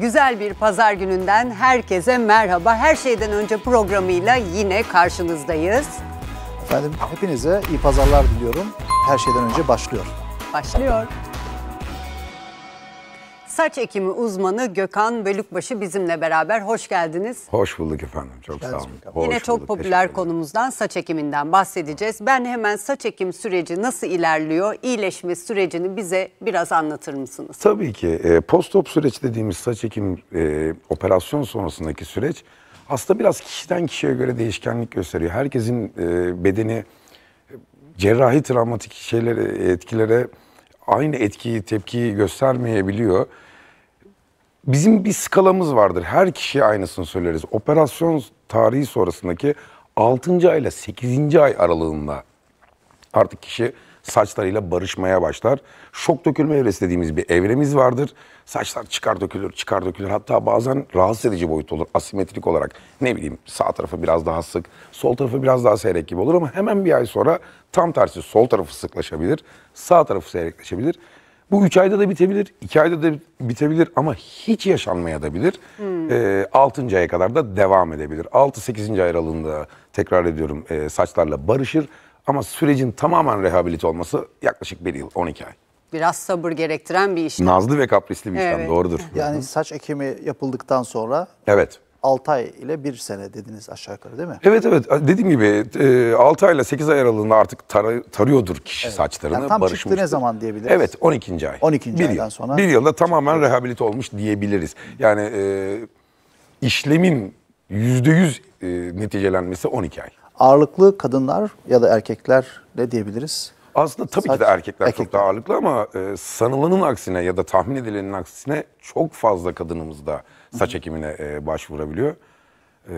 Güzel bir pazar gününden herkese merhaba. Her şeyden önce programıyla yine karşınızdayız. Efendim hepinize iyi pazarlar diliyorum. Her şeyden önce başlıyor. Başlıyor saç ekimi uzmanı Gökhan Bölükbaşı bizimle beraber. Hoş geldiniz. Hoş bulduk efendim. Çok sağ olun. Hoş Yine çok bulduk, popüler konumuzdan saç ekiminden bahsedeceğiz. Ben hemen saç ekim süreci nasıl ilerliyor, iyileşme sürecini bize biraz anlatır mısınız? Tabii ki. E, postop süreç dediğimiz saç ekim e, operasyon sonrasındaki süreç aslında biraz kişiden kişiye göre değişkenlik gösteriyor. Herkesin e, bedeni cerrahi travmatik şeyler etkilere aynı etkiyi, tepkiyi göstermeyebiliyor. Bizim bir skalamız vardır. Her kişi aynısını söyleriz. Operasyon tarihi sonrasındaki 6. ayla 8. ay aralığında artık kişi saçlarıyla barışmaya başlar. Şok dökülme evresi dediğimiz bir evremiz vardır. Saçlar çıkar dökülür, çıkar dökülür. Hatta bazen rahatsız edici boyut olur asimetrik olarak. Ne bileyim sağ tarafı biraz daha sık, sol tarafı biraz daha seyrek gibi olur ama hemen bir ay sonra tam tersi sol tarafı sıklaşabilir, sağ tarafı seyrekleşebilir. Bu üç ayda da bitebilir, iki ayda da bitebilir ama hiç yaşanmaya da Hmm. E, ee, 6. aya kadar da devam edebilir. Altı sekizinci ay aralığında tekrar ediyorum e, saçlarla barışır. Ama sürecin tamamen rehabilite olması yaklaşık bir yıl, on iki ay. Biraz sabır gerektiren bir iş. Nazlı ve kaprisli bir işlem, doğrudur. Yani saç ekimi yapıldıktan sonra... Evet. 6 ay ile 1 sene dediniz aşağı yukarı değil mi? Evet evet dediğim gibi 6 ay ile 8 ay aralığında artık tar tarıyordur kişi evet. saçlarını. Yani tam çıktı ne zaman diyebiliriz? Evet 12. ay. 12. Bir aydan yıl. sonra. Bir yılda tamamen rehabilit olmuş diyebiliriz. Yani e, işlemin %100 e, neticelenmesi 12 ay. Ağırlıklı kadınlar ya da erkekler ne diyebiliriz? Aslında tabii Saç, ki de erkekler, erkekler çok daha ağırlıklı ama e, sanılanın aksine ya da tahmin edilenin aksine çok fazla kadınımızda saç ekimine e, başvurabiliyor. E,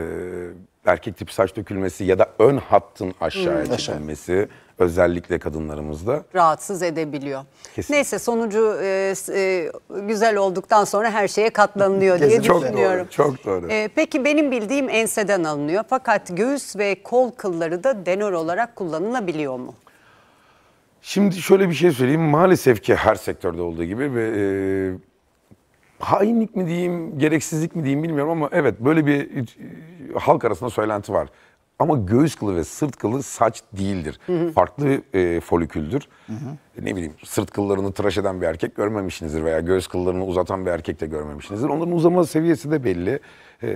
erkek tipi saç dökülmesi ya da ön hattın aşağıya hmm. çekilmesi özellikle kadınlarımızda rahatsız edebiliyor. Kesin. Neyse sonucu e, e, güzel olduktan sonra her şeye katlanılıyor diye çok düşünüyorum. Doğru, çok doğru. E, peki benim bildiğim enseden alınıyor fakat göğüs ve kol kılları da denor olarak kullanılabiliyor mu? Şimdi şöyle bir şey söyleyeyim maalesef ki her sektörde olduğu gibi ve e, hainlik mi diyeyim, gereksizlik mi diyeyim bilmiyorum ama evet böyle bir e, halk arasında söylenti var. Ama göğüs kılı ve sırt kılı saç değildir. Hı hı. Farklı e, foliküldür. Hı hı. Ne bileyim sırt kıllarını tıraş eden bir erkek görmemişsinizdir veya göğüs kıllarını uzatan bir erkek de görmemişsinizdir. Onların uzama seviyesi de belli. E,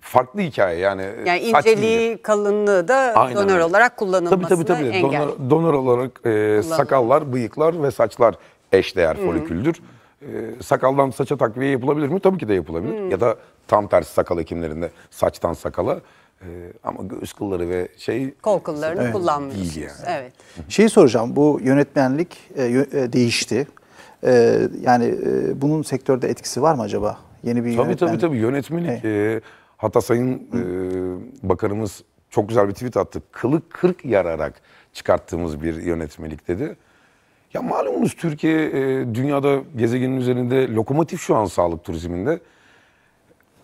farklı hikaye yani. E, yani inceliği, saç kalınlığı da Aynen donör öyle. olarak kullanılmasına tabii, tabii, tabii. engel. Donör, donör olarak e, sakallar, bıyıklar ve saçlar eşdeğer hı hı. foliküldür e, sakaldan saça takviye yapılabilir mi? Tabii ki de yapılabilir. Hmm. Ya da tam tersi sakal ekimlerinde saçtan sakala e, ama göğüs kılları ve şey... Kol kıllarını evet. kullanmıyorsunuz. Değil yani. Evet. Şeyi soracağım, bu yönetmenlik e, e değişti. E, yani e, bunun sektörde etkisi var mı acaba? Yeni bir tabii, yönetmenlik. Tabii tabii yönetmenlik. E, hatta Sayın e, Bakanımız çok güzel bir tweet attı. Kılı kırk yararak çıkarttığımız bir yönetmelik dedi. Ya malumunuz Türkiye e, dünyada gezegenin üzerinde lokomotif şu an sağlık turizminde.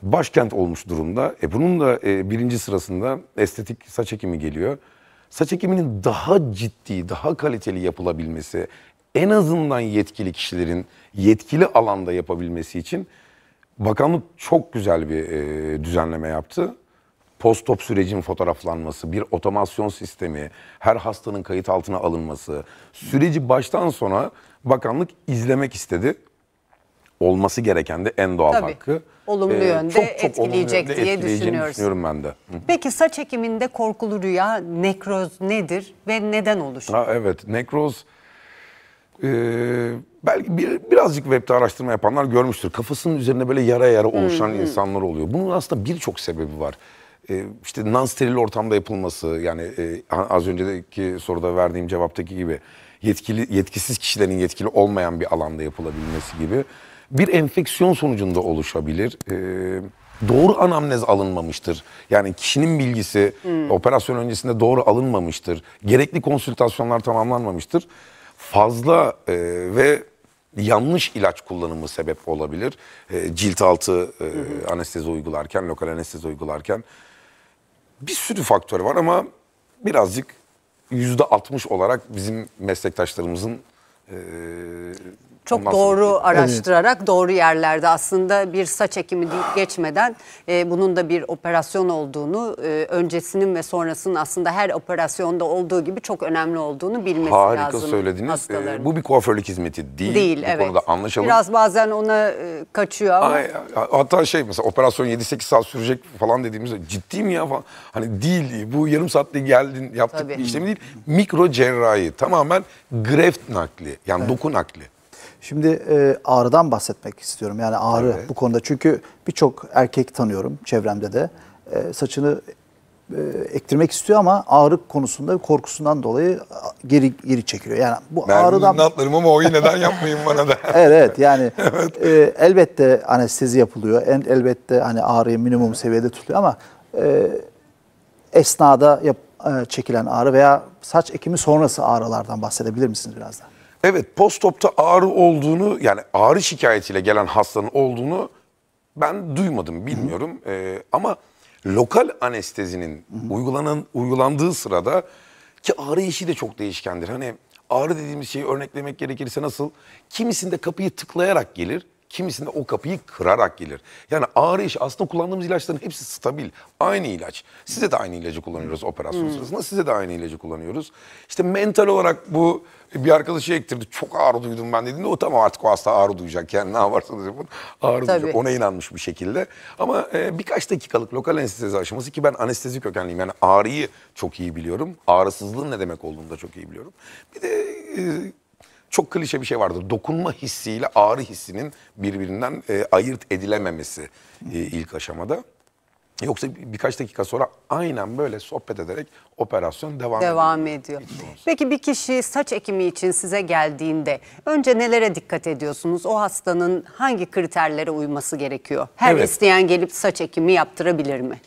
Başkent olmuş durumda. E bunun da e, birinci sırasında estetik saç ekimi geliyor. Saç ekiminin daha ciddi, daha kaliteli yapılabilmesi, en azından yetkili kişilerin yetkili alanda yapabilmesi için bakanlık çok güzel bir e, düzenleme yaptı postop sürecin fotoğraflanması, bir otomasyon sistemi, her hastanın kayıt altına alınması. Süreci baştan sona bakanlık izlemek istedi. Olması gereken de en doğal Tabii. hakkı. Olumlu ee, yönde çok, çok etkileyecek olumlu yönde diye düşünüyorum ben de. Peki saç ekiminde korkulu rüya, nekroz nedir ve neden oluşur? Ha, evet, nekroz... Ee, belki bir, birazcık webde araştırma yapanlar görmüştür. Kafasının üzerine böyle yara yara oluşan hmm. insanlar oluyor. Bunun aslında birçok sebebi var e, işte non steril ortamda yapılması yani e, az önceki soruda verdiğim cevaptaki gibi yetkili yetkisiz kişilerin yetkili olmayan bir alanda yapılabilmesi gibi bir enfeksiyon sonucunda oluşabilir. E, doğru anamnez alınmamıştır. Yani kişinin bilgisi hmm. operasyon öncesinde doğru alınmamıştır. Gerekli konsültasyonlar tamamlanmamıştır. Fazla e, ve yanlış ilaç kullanımı sebep olabilir. E, cilt altı e, anestezi uygularken, lokal anestezi uygularken bir sürü faktör var ama birazcık yüzde %60 olarak bizim meslektaşlarımızın ee, çok Ondan doğru sonra... araştırarak evet. doğru yerlerde aslında bir saç ekimi deyip geçmeden e, bunun da bir operasyon olduğunu e, öncesinin ve sonrasının aslında her operasyonda olduğu gibi çok önemli olduğunu bilmesi Harika lazım. Harika söylediniz. E, bu bir kuaförlük hizmeti değil. Değil bu evet. konuda anlaşalım. Biraz bazen ona e, kaçıyor ama. Ay, hatta şey mesela operasyon 7-8 saat sürecek falan dediğimizde ciddi mi ya falan. Hani değil bu yarım saatte geldin yaptık Tabii. bir işlemi değil. Mikro cerrahi tamamen greft nakli. Yani evet. doku nakli. Şimdi e, ağrıdan bahsetmek istiyorum. Yani ağrı evet. bu konuda. Çünkü birçok erkek tanıyorum çevremde de. E, saçını e, ektirmek istiyor ama ağrı konusunda korkusundan dolayı geri geri çekiliyor. Yani bu ben ağrıdan... Ben atlarım ama o neden yapmayayım bana da. evet evet yani evet. E, elbette anestezi yapılıyor. en elbette hani ağrıyı minimum evet. seviyede tutuyor ama e, esnada yap, e, çekilen ağrı veya saç ekimi sonrası ağrılardan bahsedebilir misiniz biraz da? Evet postopta ağrı olduğunu yani ağrı şikayetiyle gelen hastanın olduğunu ben duymadım bilmiyorum. Ee, ama lokal anestezinin uygulanan uygulandığı sırada ki ağrı işi de çok değişkendir. Hani ağrı dediğimiz şeyi örneklemek gerekirse nasıl? Kimisinde kapıyı tıklayarak gelir, Kimisinde o kapıyı kırarak gelir. Yani ağrı iş aslında kullandığımız ilaçların hepsi stabil. Aynı ilaç. Size de aynı ilacı kullanıyoruz operasyon hmm. sırasında. Size de aynı ilacı kullanıyoruz. İşte mental olarak bu bir arkadaşı ektirdi. Çok ağrı duydum ben dediğinde o tamam artık o hasta ağrı duyacak. Yani ne yaparsanız yapın ağrı Tabii. duyacak. Ona inanmış bir şekilde. Ama e, birkaç dakikalık lokal anestezi aşaması ki ben anestezi kökenliyim. Yani ağrıyı çok iyi biliyorum. Ağrısızlığın ne demek olduğunu da çok iyi biliyorum. Bir de e, çok klişe bir şey vardır. Dokunma hissiyle ağrı hissinin birbirinden e, ayırt edilememesi e, ilk aşamada. Yoksa birkaç dakika sonra aynen böyle sohbet ederek operasyon devam, devam ediyor. ediyor. Peki bir kişi saç ekimi için size geldiğinde önce nelere dikkat ediyorsunuz? O hastanın hangi kriterlere uyması gerekiyor? Her evet. isteyen gelip saç ekimi yaptırabilir mi?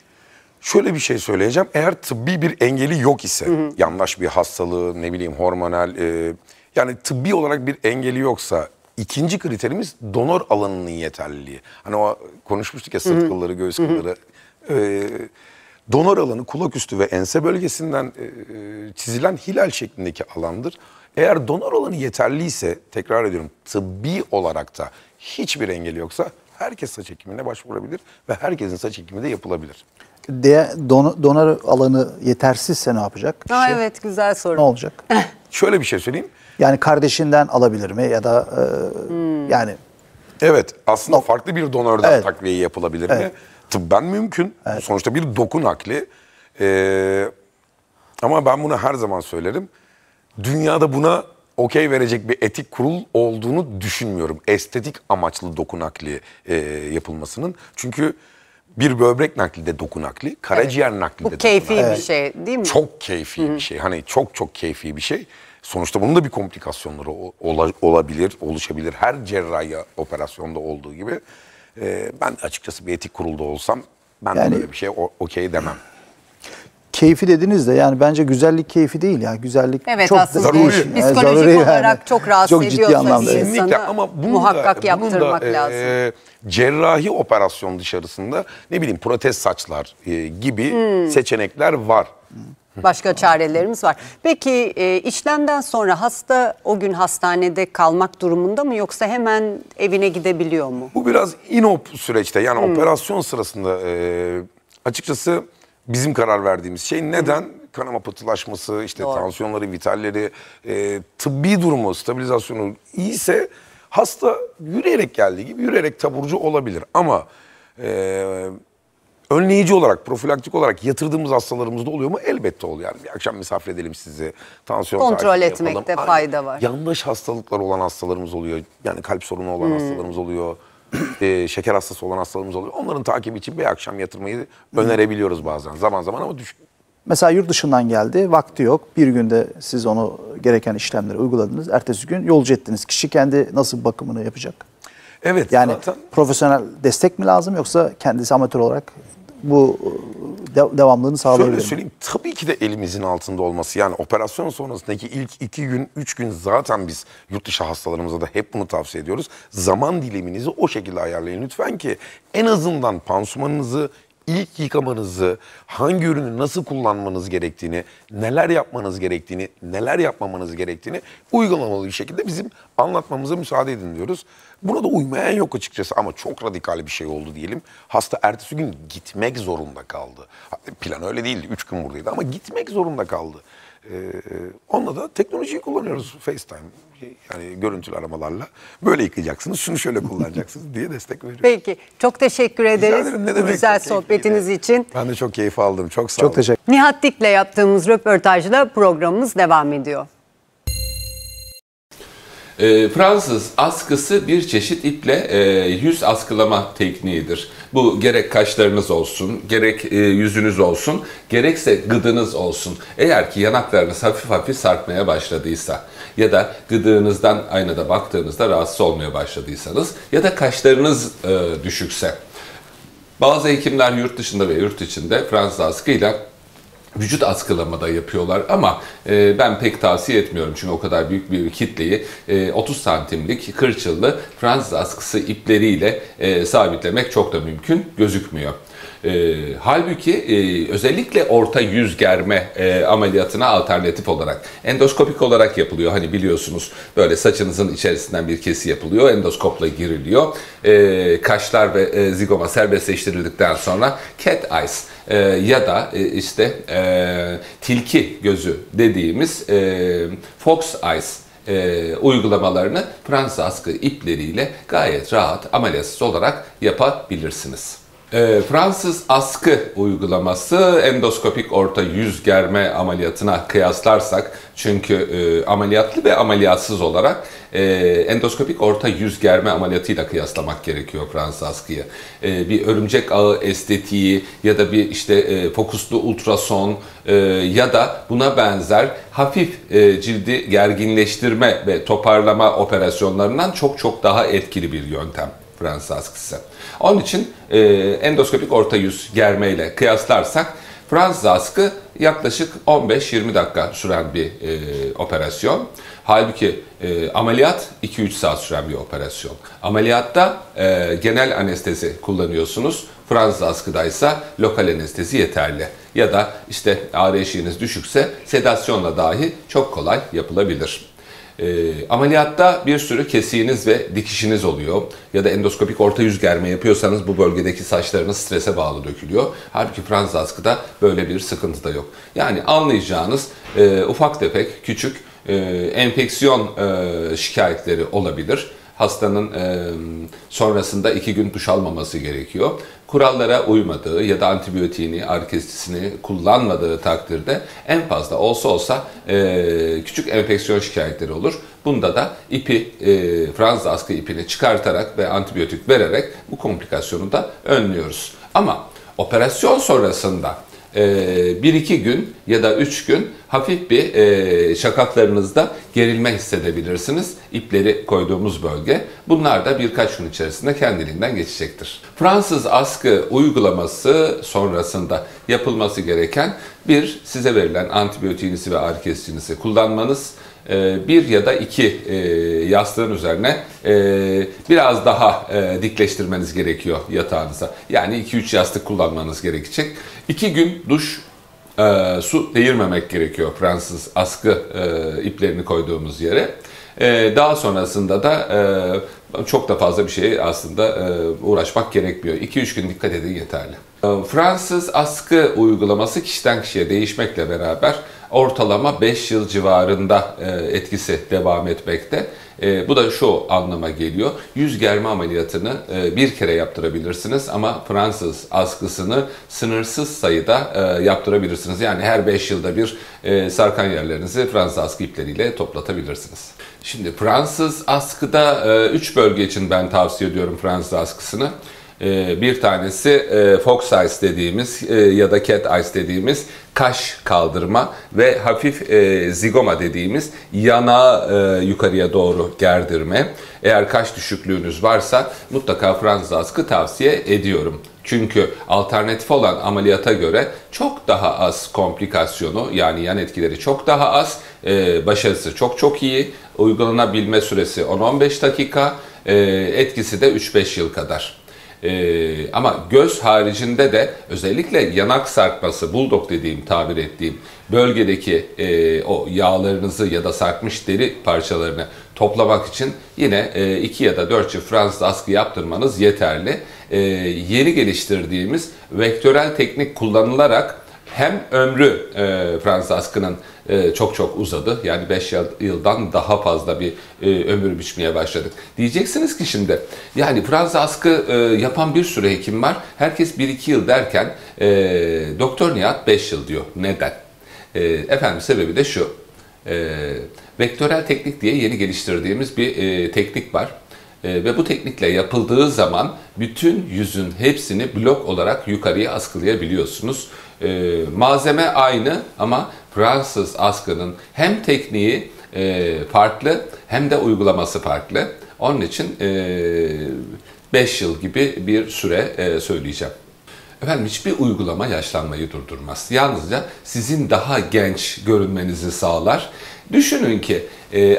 Şöyle bir şey söyleyeceğim. Eğer tıbbi bir engeli yok ise, hı hı. yanlış bir hastalığı, ne bileyim hormonal... E, yani tıbbi olarak bir engeli yoksa ikinci kriterimiz donor alanının yeterliliği. Hani o konuşmuştuk ya sırt kılları, göğüs kılları. E, ee, donör alanı kulak üstü ve ense bölgesinden e, e çizilen hilal şeklindeki alandır. Eğer donor alanı yeterliyse tekrar ediyorum tıbbi olarak da hiçbir engeli yoksa herkes saç ekimine başvurabilir ve herkesin saç ekimi de yapılabilir de, don, donar alanı yetersizse ne yapacak? Kişi? Aa, evet güzel soru. Ne olacak? Şöyle bir şey söyleyeyim. Yani kardeşinden alabilir mi ya da e, hmm. yani. Evet aslında no. farklı bir donörden evet. takviye yapılabilir evet. mi? Tıbben mümkün. Evet. Sonuçta bir dokun nakli. Ee, ama ben bunu her zaman söylerim. Dünyada buna okey verecek bir etik kurul olduğunu düşünmüyorum. Estetik amaçlı dokun nakli e, yapılmasının. Çünkü bir böbrek nakli de doku karaciğer evet. nakli de Bu keyfi nakli. bir şey değil mi? Çok keyfi Hı. bir şey. Hani çok çok keyfi bir şey. Sonuçta bunun da bir komplikasyonları olabilir, oluşabilir. Her cerrahi operasyonda olduğu gibi. E, ben açıkçası bir etik kurulda olsam ben yani, böyle bir şey okey demem. Keyfi dediniz de yani bence güzellik keyfi değil ya. Güzellik evet, çok aslında zaruri. Psikolojik yani, zaruri olarak yani. çok rahatsız çok ediyorsa ciddi anlamda. insanı ama bunu muhakkak da, yaptırmak bunu e, da, lazım. E, cerrahi operasyon dışarısında ne bileyim protez saçlar e, gibi hmm. seçenekler var. Başka çarelerimiz var. Peki e, işlemden sonra hasta o gün hastanede kalmak durumunda mı yoksa hemen evine gidebiliyor mu? Bu biraz inop süreçte yani hmm. operasyon sırasında e, açıkçası bizim karar verdiğimiz şey neden hmm. kanama pıhtılaşması işte Doğru. tansiyonları vitalleri e, tıbbi durumu stabilizasyonu iyiyse Hasta yürüyerek geldiği gibi yürüyerek taburcu olabilir ama e, önleyici olarak, profilaktik olarak yatırdığımız hastalarımızda oluyor mu? Elbette oluyor. Yani bir akşam misafir edelim sizi, tansiyon Kontrol etmekte yapalım. fayda var. Yanlış hastalıklar olan hastalarımız oluyor. Yani kalp sorunu olan hmm. hastalarımız oluyor. e, şeker hastası olan hastalarımız oluyor. Onların takibi için bir akşam yatırmayı önerebiliyoruz bazen. Zaman zaman ama düşük Mesela yurt dışından geldi, vakti yok. Bir günde siz onu gereken işlemleri uyguladınız. Ertesi gün yolcu ettiniz. Kişi kendi nasıl bakımını yapacak? Evet. Yani zaten... profesyonel destek mi lazım yoksa kendisi amatör olarak bu e, de- devamlılığını sağlayabilir Şöyle söyleyeyim tabii ki de elimizin altında olması yani operasyon sonrasındaki ilk iki gün üç gün zaten biz yurt dışı hastalarımıza da hep bunu tavsiye ediyoruz. Zaman diliminizi o şekilde ayarlayın lütfen ki en azından pansumanınızı ilk yıkamanızı, hangi ürünü nasıl kullanmanız gerektiğini, neler yapmanız gerektiğini, neler yapmamanız gerektiğini uygulamalı bir şekilde bizim anlatmamıza müsaade edin diyoruz. Buna da uymayan yok açıkçası ama çok radikal bir şey oldu diyelim. Hasta ertesi gün gitmek zorunda kaldı. Plan öyle değildi. Üç gün buradaydı ama gitmek zorunda kaldı. Ee, onunla da teknolojiyi kullanıyoruz FaceTime şey, yani görüntülü aramalarla. Böyle yıkayacaksınız, şunu şöyle kullanacaksınız diye destek veriyoruz. Peki, çok teşekkür ederiz. Rica ederim, ne demek. Güzel sohbetiniz için. Ben de çok keyif aldım, çok sağ olun. Çok teşekkür Nihat Dik'le yaptığımız röportajla programımız devam ediyor. E, Fransız askısı bir çeşit iple e, yüz askılama tekniğidir. Bu gerek kaşlarınız olsun, gerek e, yüzünüz olsun, gerekse gıdınız olsun. Eğer ki yanaklarınız hafif hafif sarkmaya başladıysa ya da gıdığınızdan aynada baktığınızda rahatsız olmaya başladıysanız ya da kaşlarınız e, düşükse. Bazı hekimler yurt dışında ve yurt içinde Fransız askıyla vücut askılamada yapıyorlar ama e, ben pek tavsiye etmiyorum çünkü o kadar büyük bir kitleyi e, 30 santimlik kırçıllı Fransız askısı ipleriyle e, sabitlemek çok da mümkün gözükmüyor. E, halbuki e, özellikle orta yüz germe e, ameliyatına alternatif olarak endoskopik olarak yapılıyor. Hani biliyorsunuz böyle saçınızın içerisinden bir kesi yapılıyor. Endoskopla giriliyor. E, kaşlar ve e, zigoma serbestleştirildikten sonra cat eyes e, ya da e, işte e, tilki gözü dediğimiz e, fox eyes e, uygulamalarını Fransız askı ipleriyle gayet rahat ameliyatsız olarak yapabilirsiniz. E, Fransız askı uygulaması endoskopik orta yüz germe ameliyatına kıyaslarsak çünkü e, ameliyatlı ve ameliyatsız olarak e, endoskopik orta yüz germe ameliyatıyla kıyaslamak gerekiyor Fransız askıyı. E, bir örümcek ağı estetiği ya da bir işte e, fokuslu ultrason e, ya da buna benzer hafif e, cildi gerginleştirme ve toparlama operasyonlarından çok çok daha etkili bir yöntem Fransız askısı. Onun için e, endoskopik orta yüz germeyle kıyaslarsak Fransız askı yaklaşık 15-20 dakika süren bir e, operasyon. Halbuki e, ameliyat 2-3 saat süren bir operasyon. Ameliyatta e, genel anestezi kullanıyorsunuz. Fransız ise lokal anestezi yeterli. Ya da işte ağrı eşiğiniz düşükse sedasyonla dahi çok kolay yapılabilir. E, ameliyatta bir sürü kesiğiniz ve dikişiniz oluyor. Ya da endoskopik orta yüz germe yapıyorsanız bu bölgedeki saçlarınız strese bağlı dökülüyor. Halbuki Fransız askıda böyle bir sıkıntı da yok. Yani anlayacağınız e, ufak tefek küçük e, enfeksiyon e, şikayetleri olabilir hastanın e, sonrasında iki gün duş almaması gerekiyor kurallara uymadığı ya da antibiyotiğini, arkestisini kullanmadığı takdirde en fazla olsa olsa e, küçük enfeksiyon şikayetleri olur. Bunda da ipi, e, Fransız askı ipini çıkartarak ve antibiyotik vererek bu komplikasyonu da önlüyoruz. Ama operasyon sonrasında ee, bir iki gün ya da üç gün hafif bir e, şakaklarınızda gerilme hissedebilirsiniz. İpleri koyduğumuz bölge. Bunlar da birkaç gün içerisinde kendiliğinden geçecektir. Fransız askı uygulaması sonrasında yapılması gereken bir size verilen antibiyotiğinizi ve arkesinizi kullanmanız, ee, bir ya da iki e, yastığın üzerine e, biraz daha e, dikleştirmeniz gerekiyor yatağınıza. Yani 2-3 yastık kullanmanız gerekecek. 2 gün duş su değirmemek gerekiyor Fransız askı iplerini koyduğumuz yere. daha sonrasında da çok da fazla bir şey aslında uğraşmak gerekmiyor. 2-3 gün dikkat edin yeterli. Fransız askı uygulaması kişiden kişiye değişmekle beraber ortalama 5 yıl civarında e, etkisi devam etmekte. E, bu da şu anlama geliyor. Yüz germe ameliyatını e, bir kere yaptırabilirsiniz ama Fransız askısını sınırsız sayıda yaptırabilirsiniz. Yani her 5 yılda bir sarkan yerlerinizi Fransız askı ipleriyle toplatabilirsiniz. Şimdi Fransız askıda 3 bölge için ben tavsiye ediyorum Fransız askısını. Ee, bir tanesi e, Fox Eyes dediğimiz e, ya da Cat Eyes dediğimiz kaş kaldırma ve hafif e, zigoma dediğimiz yana yukarıya doğru gerdirme. Eğer kaş düşüklüğünüz varsa mutlaka Fransız askı tavsiye ediyorum. Çünkü alternatif olan ameliyata göre çok daha az komplikasyonu yani yan etkileri çok daha az, başarısı çok çok iyi, uygulanabilme süresi 10-15 dakika, etkisi de 3-5 yıl kadar. E, ama göz haricinde de özellikle yanak sarkması, bulldog dediğim tabir ettiğim bölgedeki e, o yağlarınızı ya da sarkmış deri parçalarını toplamak için yine 2 e, ya da 4 çift Fransız askı yaptırmanız yeterli. E, yeni geliştirdiğimiz vektörel teknik kullanılarak hem ömrü e, Fransız askının e, çok çok uzadı. Yani 5 yıldan daha fazla bir e, ömür biçmeye başladık. Diyeceksiniz ki şimdi yani Fransa askı e, yapan bir sürü hekim var. Herkes 1-2 yıl derken Doktor Nihat 5 yıl diyor. Neden? efendim sebebi de şu. vektörel teknik diye yeni geliştirdiğimiz bir teknik var. ve bu teknikle yapıldığı zaman bütün yüzün hepsini blok olarak yukarıya askılayabiliyorsunuz. E, malzeme aynı ama Fransız askının hem tekniği e, farklı hem de uygulaması farklı. Onun için 5 e, yıl gibi bir süre e, söyleyeceğim. Efendim hiçbir uygulama yaşlanmayı durdurmaz. Yalnızca sizin daha genç görünmenizi sağlar Düşünün ki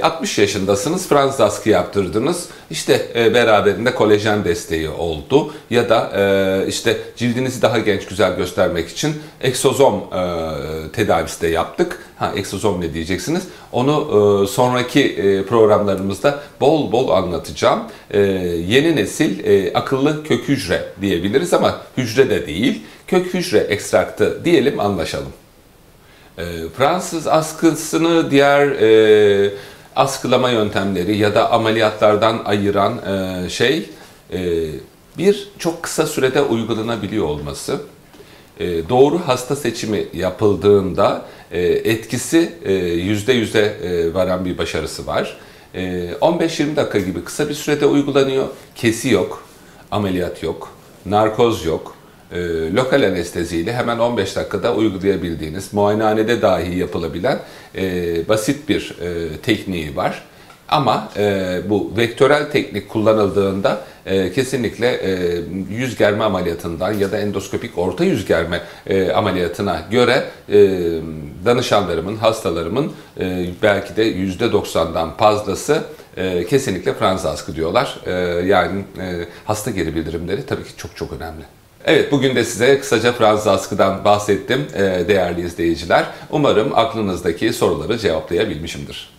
60 e, yaşındasınız, Fransız askı yaptırdınız. İşte e, beraberinde kolajen desteği oldu ya da e, işte cildinizi daha genç güzel göstermek için eksozom tedavisi de yaptık. Ha eksozom ne diyeceksiniz? Onu sonraki programlarımızda bol bol anlatacağım. Yeni nesil akıllı kök hücre diyebiliriz ama hücre de değil. Kök hücre ekstraktı diyelim anlaşalım. E, Fransız askısını diğer e, askılama yöntemleri ya da ameliyatlardan ayıran e, şey e, bir çok kısa sürede uygulanabiliyor olması. E, doğru hasta seçimi yapıldığında e, etkisi e, yüzde yüzde e, varan bir başarısı var. 15-20 e, dakika gibi kısa bir sürede uygulanıyor. Kesi yok, ameliyat yok, narkoz yok, e, lokal anesteziyle hemen 15 dakikada uygulayabildiğiniz, muayenehanede dahi yapılabilen e, basit bir e, tekniği var. Ama e, bu vektörel teknik kullanıldığında e, kesinlikle e, yüz germe ameliyatından ya da endoskopik orta yüz germe e, ameliyatına göre e, danışanlarımın, hastalarımın e, belki de %90'dan fazlası e, kesinlikle Fransız askı diyorlar. E, yani e, hasta geri bildirimleri tabii ki çok çok önemli. Evet bugün de size kısaca Fransız askıdan bahsettim e, değerli izleyiciler. Umarım aklınızdaki soruları cevaplayabilmişimdir.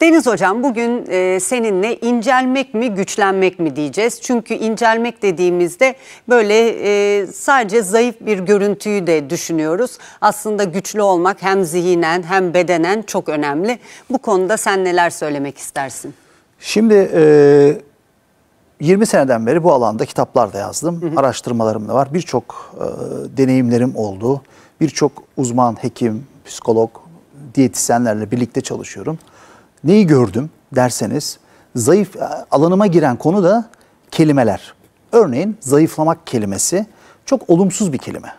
Deniz Hocam bugün e, seninle incelmek mi güçlenmek mi diyeceğiz. Çünkü incelmek dediğimizde böyle e, sadece zayıf bir görüntüyü de düşünüyoruz. Aslında güçlü olmak hem zihnen hem bedenen çok önemli. Bu konuda sen neler söylemek istersin? Şimdi e, 20 seneden beri bu alanda kitaplar da yazdım. Hı hı. Araştırmalarım da var. Birçok e, deneyimlerim oldu. Birçok uzman, hekim, psikolog, diyetisyenlerle birlikte çalışıyorum. Neyi gördüm derseniz zayıf e, alanıma giren konu da kelimeler. Örneğin zayıflamak kelimesi çok olumsuz bir kelime.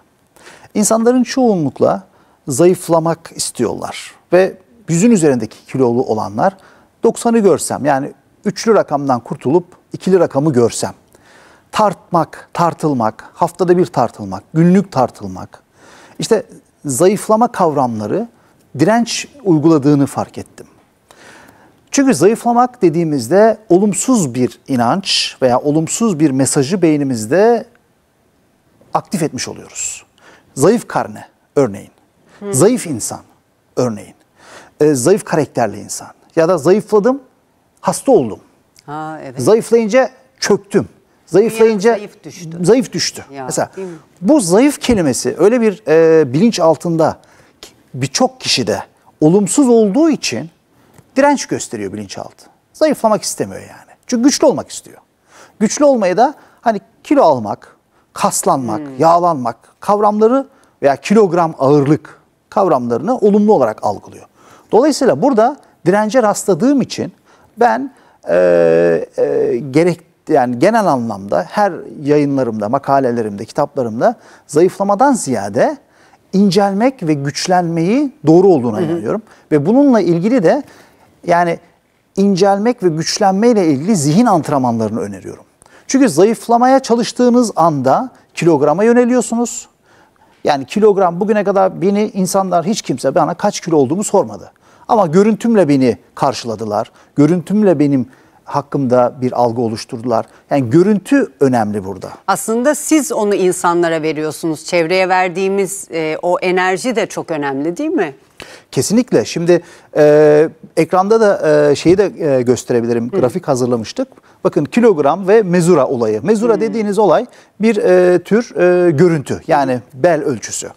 İnsanların çoğunlukla zayıflamak istiyorlar ve yüzün üzerindeki kilolu olanlar 90'ı görsem yani üçlü rakamdan kurtulup ikili rakamı görsem, tartmak, tartılmak, haftada bir tartılmak, günlük tartılmak, işte zayıflama kavramları direnç uyguladığını fark ettim. Çünkü zayıflamak dediğimizde olumsuz bir inanç veya olumsuz bir mesajı beynimizde aktif etmiş oluyoruz. Zayıf karne örneğin, hmm. zayıf insan örneğin, e, zayıf karakterli insan ya da zayıfladım hasta oldum. Ha, evet. Zayıflayınca çöktüm. Zayıflayınca zayıf düştü. Zayıf düştü. Ya, Mesela bu zayıf kelimesi öyle bir e, bilinç altında birçok kişide olumsuz olduğu için direnç gösteriyor bilinçaltı. Zayıflamak istemiyor yani. Çünkü güçlü olmak istiyor. Güçlü olmaya da hani kilo almak, kaslanmak, hmm. yağlanmak kavramları veya kilogram ağırlık kavramlarını olumlu olarak algılıyor. Dolayısıyla burada dirence rastladığım için ben e, e, gerek yani genel anlamda her yayınlarımda, makalelerimde, kitaplarımda zayıflamadan ziyade incelmek ve güçlenmeyi doğru olduğuna hı hı. inanıyorum. Ve bununla ilgili de yani incelmek ve güçlenmeyle ilgili zihin antrenmanlarını öneriyorum. Çünkü zayıflamaya çalıştığınız anda kilograma yöneliyorsunuz. Yani kilogram bugüne kadar beni insanlar hiç kimse bana kaç kilo olduğumu sormadı. Ama görüntümle beni karşıladılar. Görüntümle benim hakkımda bir algı oluşturdular. Yani görüntü önemli burada. Aslında siz onu insanlara veriyorsunuz. Çevreye verdiğimiz e, o enerji de çok önemli değil mi? Kesinlikle. Şimdi e, ekranda da e, şeyi de e, gösterebilirim. Hı. Grafik hazırlamıştık. Bakın kilogram ve mezura olayı. Mezura Hı. dediğiniz olay bir e, tür e, görüntü. Yani bel ölçüsü.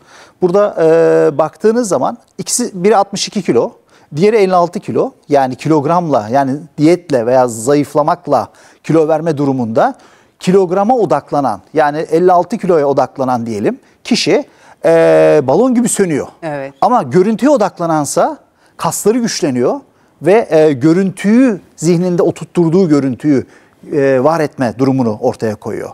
Burada e, baktığınız zaman ikisi biri 62 kilo, Diğeri 56 kilo yani kilogramla yani diyetle veya zayıflamakla kilo verme durumunda kilograma odaklanan yani 56 kiloya odaklanan diyelim kişi e, balon gibi sönüyor. Evet. Ama görüntüye odaklanansa kasları güçleniyor ve e, görüntüyü zihninde oturtturduğu görüntüyü e, var etme durumunu ortaya koyuyor.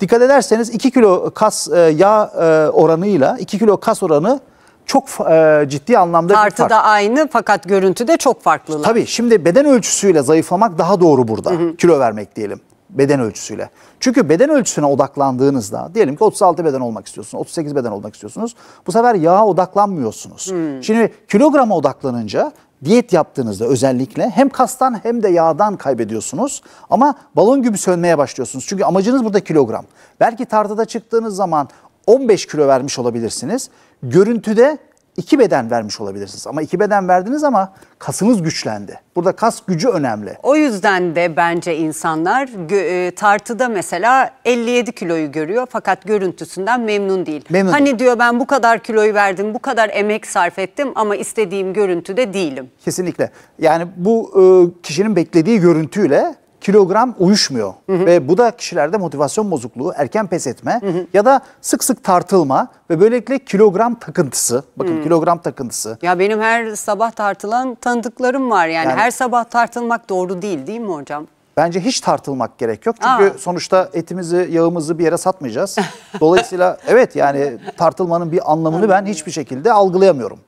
Dikkat ederseniz 2 kilo kas e, yağ e, oranıyla 2 kilo kas oranı çok e, ciddi anlamda Tartıda bir fark. Tartıda aynı fakat görüntüde çok farklılar. Tabii şimdi beden ölçüsüyle zayıflamak daha doğru burada. Hı hı. Kilo vermek diyelim beden ölçüsüyle. Çünkü beden ölçüsüne odaklandığınızda diyelim ki 36 beden olmak istiyorsunuz, 38 beden olmak istiyorsunuz. Bu sefer yağa odaklanmıyorsunuz. Hmm. Şimdi kilograma odaklanınca diyet yaptığınızda özellikle hem kastan hem de yağdan kaybediyorsunuz. Ama balon gibi sönmeye başlıyorsunuz. Çünkü amacınız burada kilogram. Belki tartıda çıktığınız zaman 15 kilo vermiş olabilirsiniz görüntüde iki beden vermiş olabilirsiniz. Ama iki beden verdiniz ama kasınız güçlendi. Burada kas gücü önemli. O yüzden de bence insanlar e, tartıda mesela 57 kiloyu görüyor fakat görüntüsünden memnun değil. Memnun. Hani diyor ben bu kadar kiloyu verdim, bu kadar emek sarf ettim ama istediğim görüntüde değilim. Kesinlikle. Yani bu e, kişinin beklediği görüntüyle kilogram uyuşmuyor. Hı hı. Ve bu da kişilerde motivasyon bozukluğu, erken pes etme hı hı. ya da sık sık tartılma ve böylelikle kilogram takıntısı. Bakın hı. kilogram takıntısı. Ya benim her sabah tartılan tanıdıklarım var yani, yani her sabah tartılmak doğru değil değil mi hocam? Bence hiç tartılmak gerek yok. Çünkü Aa. sonuçta etimizi, yağımızı bir yere satmayacağız. Dolayısıyla evet yani tartılmanın bir anlamını ben hiçbir şekilde algılayamıyorum.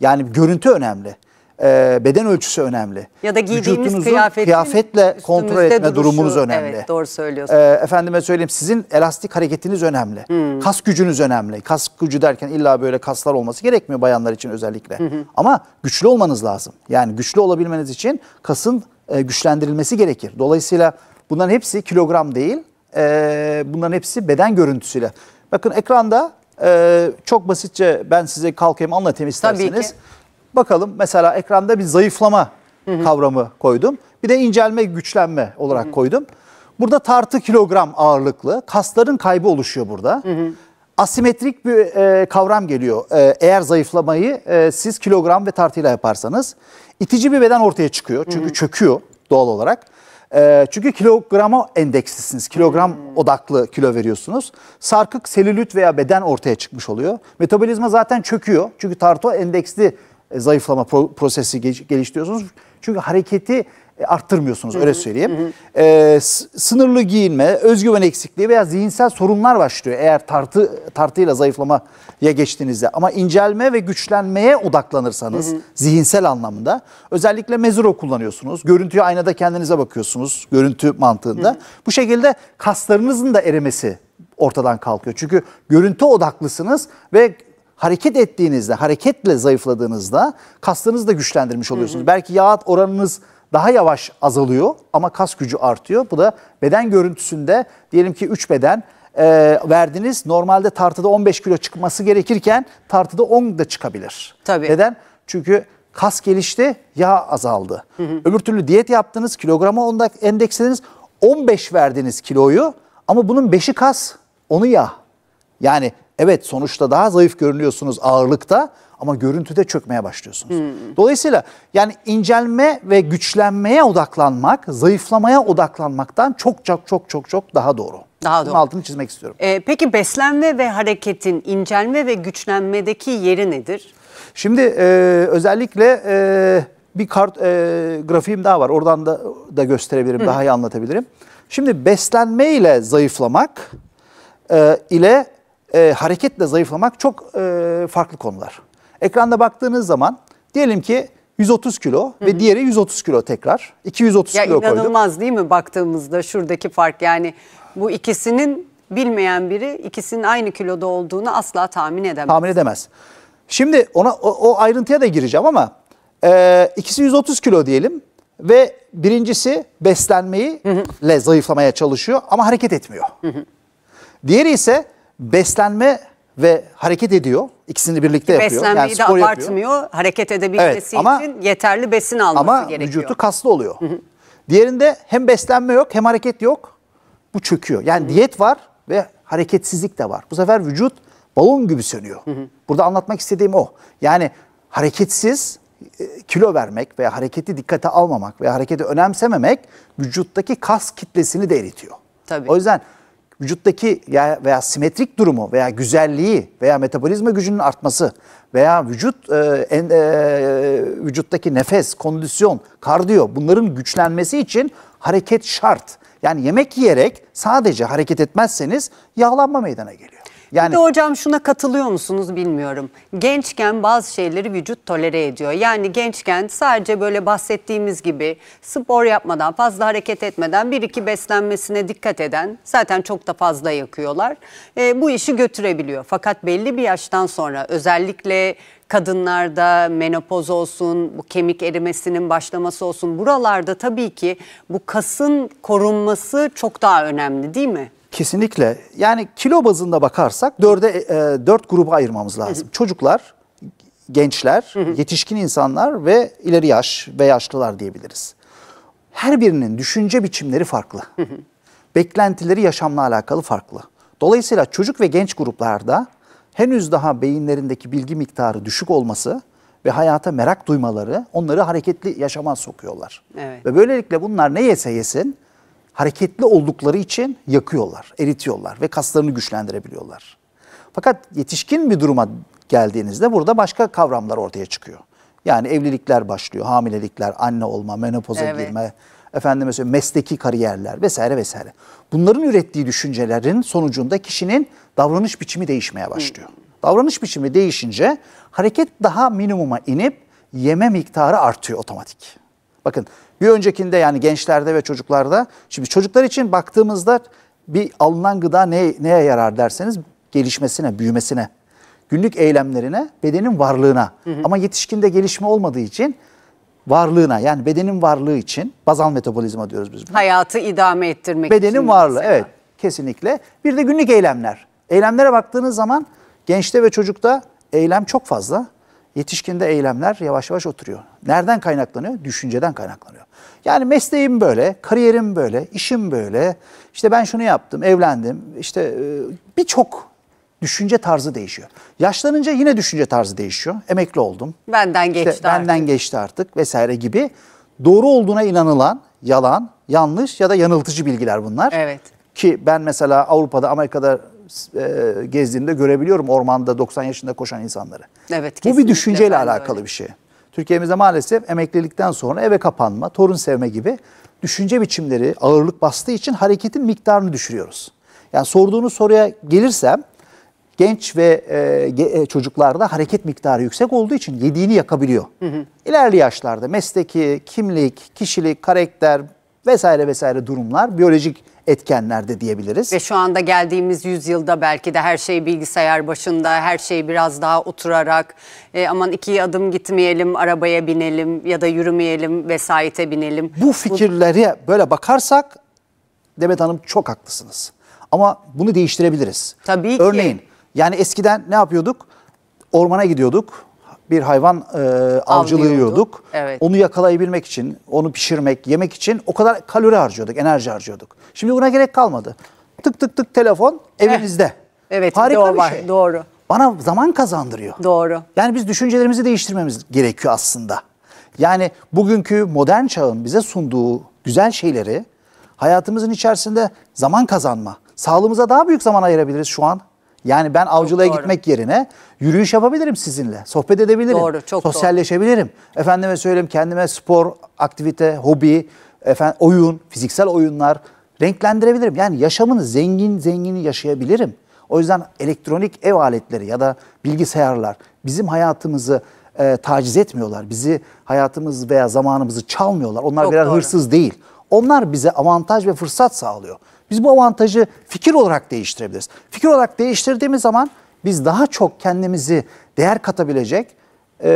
Yani görüntü önemli e, beden ölçüsü önemli. Ya da giydiğimiz kıyafetle kontrol etme duruşu, durumunuz önemli. Evet doğru söylüyorsunuz. E, efendime söyleyeyim sizin elastik hareketiniz önemli. Hmm. Kas gücünüz önemli. Kas gücü derken illa böyle kaslar olması gerekmiyor bayanlar için özellikle. Hı Ama güçlü olmanız lazım. Yani güçlü olabilmeniz için kasın e, güçlendirilmesi gerekir. Dolayısıyla bunların hepsi kilogram değil. E, bunların hepsi beden görüntüsüyle. Bakın ekranda e, çok basitçe ben size kalkayım anlatayım isterseniz. Tabii ki. Bakalım mesela ekranda bir zayıflama hı hı. kavramı koydum. Bir de incelme, güçlenme olarak hı hı. koydum. Burada tartı kilogram ağırlıklı. Kasların kaybı oluşuyor burada. Hı hı. Asimetrik bir e, kavram geliyor. E, eğer zayıflamayı e, siz kilogram ve tartıyla yaparsanız. itici bir beden ortaya çıkıyor. Çünkü hı hı. çöküyor doğal olarak. E, çünkü kilograma endekslisiniz. Kilogram hmm. odaklı kilo veriyorsunuz. Sarkık, selülit veya beden ortaya çıkmış oluyor. Metabolizma zaten çöküyor. Çünkü tartı endeksli e, zayıflama pro prosesi geliştiriyorsunuz. Çünkü hareketi e, arttırmıyorsunuz öyle söyleyeyim. Hı hı. Ee, sınırlı giyinme, özgüven eksikliği veya zihinsel sorunlar başlıyor eğer tartı tartıyla zayıflamaya geçtiğinizde. Ama incelme ve güçlenmeye odaklanırsanız hı hı. zihinsel anlamında özellikle mezuro kullanıyorsunuz. Görüntüyü aynada kendinize bakıyorsunuz görüntü mantığında. Hı hı. Bu şekilde kaslarınızın da erimesi ortadan kalkıyor. Çünkü görüntü odaklısınız ve hareket ettiğinizde, hareketle zayıfladığınızda kaslarınızı da güçlendirmiş oluyorsunuz. Hı hı. Belki yağ oranınız daha yavaş azalıyor ama kas gücü artıyor. Bu da beden görüntüsünde diyelim ki 3 beden e, verdiniz. Normalde tartıda 15 kilo çıkması gerekirken tartıda 10 da çıkabilir. Tabii. Neden? Çünkü kas gelişti, yağ azaldı. Hı hı. Öbür türlü diyet yaptınız, kilograma onda endekslediniz. 15 verdiniz kiloyu ama bunun 5'i kas, onu yağ. Yani Evet sonuçta daha zayıf görünüyorsunuz ağırlıkta ama görüntüde çökmeye başlıyorsunuz. Hmm. Dolayısıyla yani incelme ve güçlenmeye odaklanmak, zayıflamaya odaklanmaktan çok çok çok çok çok daha doğru. Daha doğru. Bunun altını çizmek istiyorum. Ee, peki beslenme ve hareketin incelme ve güçlenmedeki yeri nedir? Şimdi e, özellikle e, bir kart e, grafiğim daha var. Oradan da da gösterebilirim, Hı. daha iyi anlatabilirim. Şimdi beslenme ile zayıflamak e, ile e, hareketle zayıflamak çok e, farklı konular. Ekranda baktığınız zaman diyelim ki 130 kilo Hı -hı. ve diğeri 130 kilo tekrar. 230 ya kilo koyduk. Ya inanılmaz değil mi baktığımızda şuradaki fark yani bu ikisinin bilmeyen biri ikisinin aynı kiloda olduğunu asla tahmin edemez. Tahmin edemez. Şimdi ona o, o ayrıntıya da gireceğim ama e, ikisi 130 kilo diyelim ve birincisi beslenmeyi hı hı. le zayıflamaya çalışıyor ama hareket etmiyor. Hı hı. Diğeri ise beslenme ve hareket ediyor. İkisini birlikte Beslenmeyi yapıyor. Beslenmeyi yani de spor abartmıyor. Yapıyor. Hareket edebilmesi evet, ama, için yeterli besin alması ama gerekiyor. Ama vücutu kaslı oluyor. Hı hı. Diğerinde hem beslenme yok hem hareket yok. Bu çöküyor. Yani hı hı. diyet var ve hareketsizlik de var. Bu sefer vücut balon gibi sönüyor. Hı hı. Burada anlatmak istediğim o. Yani hareketsiz e, kilo vermek veya hareketi dikkate almamak veya hareketi önemsememek vücuttaki kas kitlesini de eritiyor. Tabii. O yüzden vücuttaki veya simetrik durumu veya güzelliği veya metabolizma gücünün artması veya vücut e, e, vücuttaki nefes, kondisyon, kardiyo bunların güçlenmesi için hareket şart. Yani yemek yiyerek sadece hareket etmezseniz yağlanma meydana geliyor. Yani, bir de hocam şuna katılıyor musunuz bilmiyorum. Gençken bazı şeyleri vücut tolere ediyor. Yani gençken sadece böyle bahsettiğimiz gibi spor yapmadan, fazla hareket etmeden, bir iki beslenmesine dikkat eden, zaten çok da fazla yakıyorlar. E, bu işi götürebiliyor. Fakat belli bir yaştan sonra özellikle kadınlarda menopoz olsun, bu kemik erimesinin başlaması olsun buralarda tabii ki bu kasın korunması çok daha önemli değil mi? Kesinlikle. Yani kilo bazında bakarsak dörde, e, e dört gruba ayırmamız lazım. Çocuklar, gençler, yetişkin insanlar ve ileri yaş ve yaşlılar diyebiliriz. Her birinin düşünce biçimleri farklı. Beklentileri yaşamla alakalı farklı. Dolayısıyla çocuk ve genç gruplarda henüz daha beyinlerindeki bilgi miktarı düşük olması ve hayata merak duymaları onları hareketli yaşama sokuyorlar. Evet. Ve böylelikle bunlar ne yese yesin hareketli oldukları için yakıyorlar, eritiyorlar ve kaslarını güçlendirebiliyorlar. Fakat yetişkin bir duruma geldiğinizde burada başka kavramlar ortaya çıkıyor. Yani evlilikler başlıyor, hamilelikler, anne olma, menopoza evet. girme, efendim mesela mesleki kariyerler vesaire vesaire. Bunların ürettiği düşüncelerin sonucunda kişinin davranış biçimi değişmeye başlıyor. Hı. Hmm. Davranış biçimi değişince hareket daha minimuma inip yeme miktarı artıyor otomatik. Bakın bir öncekinde yani gençlerde ve çocuklarda şimdi çocuklar için baktığımızda bir alınan gıda ne, neye yarar derseniz gelişmesine, büyümesine, günlük eylemlerine, bedenin varlığına. Hı hı. Ama yetişkinde gelişme olmadığı için varlığına yani bedenin varlığı için bazal metabolizma diyoruz biz. Bunu. Hayatı idame ettirmek bedenin için. Bedenin varlığı mesela. evet kesinlikle. Bir de günlük eylemler. Eylemlere baktığınız zaman gençte ve çocukta eylem çok fazla. Yetişkinde eylemler yavaş yavaş oturuyor. Nereden kaynaklanıyor? Düşünceden kaynaklanıyor. Yani mesleğim böyle, kariyerim böyle, işim böyle. İşte ben şunu yaptım, evlendim. İşte e, birçok düşünce tarzı değişiyor. Yaşlanınca yine düşünce tarzı değişiyor. Emekli oldum. Benden geçti işte artık. Benden geçti artık vesaire gibi. Doğru olduğuna inanılan yalan, yanlış ya da yanıltıcı bilgiler bunlar. Evet. Ki ben mesela Avrupa'da, Amerika'da e, gezdiğimde görebiliyorum ormanda 90 yaşında koşan insanları. Evet, Bu bir düşünceyle alakalı bir şey. Türkiye'mizde maalesef emeklilikten sonra eve kapanma, torun sevme gibi düşünce biçimleri ağırlık bastığı için hareketin miktarını düşürüyoruz. Yani sorduğunuz soruya gelirsem genç ve e, e çocuklarda hareket miktarı yüksek olduğu için yediğini yakabiliyor. Hı hı. İlerli yaşlarda mesleki, kimlik, kişilik, karakter vesaire vesaire durumlar, biyolojik etkenlerde diyebiliriz. Ve şu anda geldiğimiz yüzyılda belki de her şey bilgisayar başında, her şey biraz daha oturarak e, aman iki adım gitmeyelim, arabaya binelim ya da yürümeyelim, vesayete binelim. Bu fikirlere Bu... böyle bakarsak Demet Hanım çok haklısınız. Ama bunu değiştirebiliriz. Tabii ki. Örneğin yani eskiden ne yapıyorduk? Ormana gidiyorduk bir hayvan e, avcılığı yiyorduk. Evet. Onu yakalayabilmek için, onu pişirmek, yemek için o kadar kalori harcıyorduk, enerji harcıyorduk. Şimdi buna gerek kalmadı. Tık tık tık telefon evinizde. Evet, Harika doğru, bir şey. doğru. Bana zaman kazandırıyor. Doğru. Yani biz düşüncelerimizi değiştirmemiz gerekiyor aslında. Yani bugünkü modern çağın bize sunduğu güzel şeyleri hayatımızın içerisinde zaman kazanma, sağlığımıza daha büyük zaman ayırabiliriz şu an. Yani ben avcılığa gitmek yerine yürüyüş yapabilirim sizinle. Sohbet edebilirim. Doğru, çok sosyalleşebilirim. Doğru. Efendime söyleyeyim kendime spor, aktivite, hobi, efendim oyun, fiziksel oyunlar renklendirebilirim. Yani yaşamını zengin zengini yaşayabilirim. O yüzden elektronik ev aletleri ya da bilgisayarlar bizim hayatımızı e, taciz etmiyorlar. Bizi hayatımız veya zamanımızı çalmıyorlar. Onlar Çok birer doğru. hırsız değil. Onlar bize avantaj ve fırsat sağlıyor. Biz bu avantajı fikir olarak değiştirebiliriz. Fikir olarak değiştirdiğimiz zaman biz daha çok kendimizi değer katabilecek e,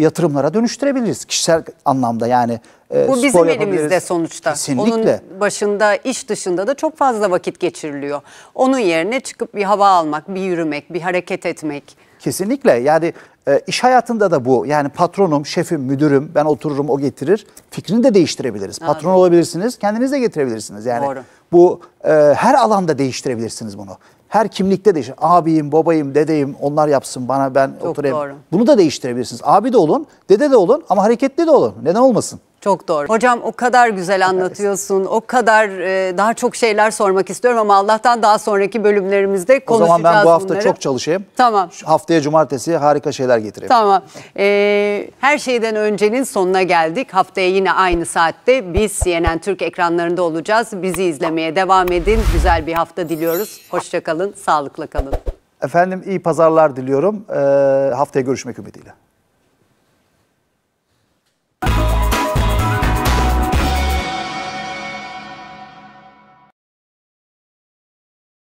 yatırımlara dönüştürebiliriz kişisel anlamda yani. E, Bu bizim elimizde sonuçta. Kesinlikle. Onun başında iş dışında da çok fazla vakit geçiriliyor. Onun yerine çıkıp bir hava almak, bir yürümek, bir hareket etmek. Kesinlikle yani e, iş hayatında da bu yani patronum, şefim, müdürüm ben otururum o getirir fikrini de değiştirebiliriz. Patron Abi. olabilirsiniz kendiniz de getirebilirsiniz yani. Doğru. Bu e, her alanda değiştirebilirsiniz bunu. Her kimlikte değişir. Abiyim, babayım, dedeyim onlar yapsın bana ben Çok oturayım. Doğru. Bunu da değiştirebilirsiniz. Abi de olun, dede de olun ama hareketli de olun. Neden olmasın? Çok doğru. Hocam o kadar güzel anlatıyorsun. O kadar e, daha çok şeyler sormak istiyorum ama Allah'tan daha sonraki bölümlerimizde konuşacağız O zaman ben bu hafta bunları. çok çalışayım. Tamam. Şu haftaya cumartesi harika şeyler getireyim. Tamam. E, her şeyden öncenin sonuna geldik. Haftaya yine aynı saatte biz CNN Türk ekranlarında olacağız. Bizi izlemeye devam edin. Güzel bir hafta diliyoruz. Hoşçakalın, sağlıkla kalın. Efendim iyi pazarlar diliyorum. E, haftaya görüşmek ümidiyle.